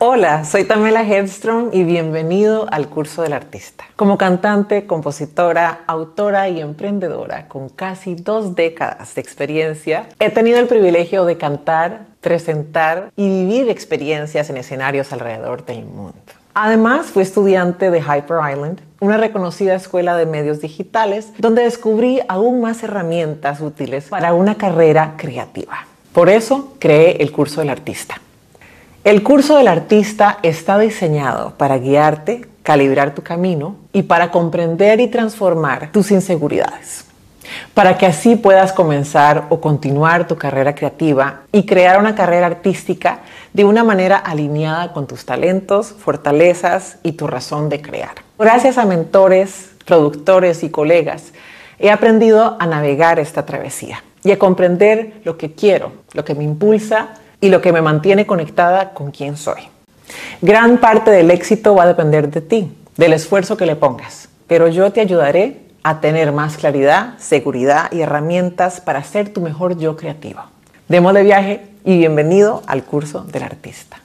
Hola, soy Tamela Hedstrom y bienvenido al curso del artista. Como cantante, compositora, autora y emprendedora con casi dos décadas de experiencia, he tenido el privilegio de cantar, presentar y vivir experiencias en escenarios alrededor del mundo. Además, fui estudiante de Hyper Island, una reconocida escuela de medios digitales, donde descubrí aún más herramientas útiles para una carrera creativa. Por eso creé el curso del artista el curso del artista está diseñado para guiarte, calibrar tu camino y para comprender y transformar tus inseguridades, para que así puedas comenzar o continuar tu carrera creativa y crear una carrera artística de una manera alineada con tus talentos, fortalezas y tu razón de crear. Gracias a mentores, productores y colegas, he aprendido a navegar esta travesía y a comprender lo que quiero, lo que me impulsa, y lo que me mantiene conectada con quién soy. Gran parte del éxito va a depender de ti, del esfuerzo que le pongas, pero yo te ayudaré a tener más claridad, seguridad y herramientas para ser tu mejor yo creativo. Demos de viaje y bienvenido al curso del artista.